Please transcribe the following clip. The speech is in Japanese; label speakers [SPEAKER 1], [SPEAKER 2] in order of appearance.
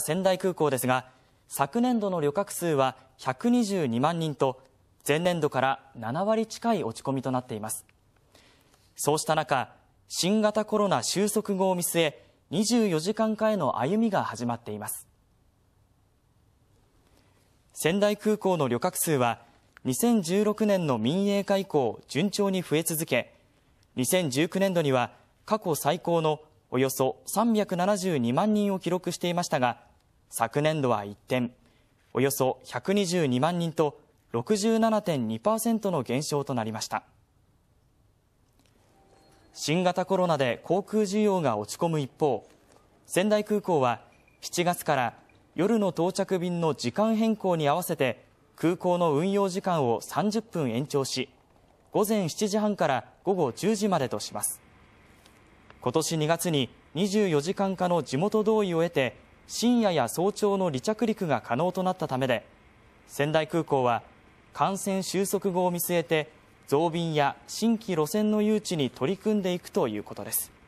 [SPEAKER 1] 仙台空港ですが、昨年度の旅客数は122万人と、前年度から7割近い落ち込みとなっています。そうした中、新型コロナ収束後を見据え、24時間化への歩みが始まっています。仙台空港の旅客数は、2016年の民営化以降、順調に増え続け、2019年度には過去最高のおよそ372万人を記録していましたが、昨年度は一転、およそ122万人と67.2%の減少となりました。新型コロナで航空需要が落ち込む一方、仙台空港は7月から夜の到着便の時間変更に合わせて空港の運用時間を30分延長し、午前7時半から午後10時までとします。今年2月に24時間化の地元同意を得て深夜や早朝の離着陸が可能となったためで仙台空港は感染収束後を見据えて増便や新規路線の誘致に取り組んでいくということです。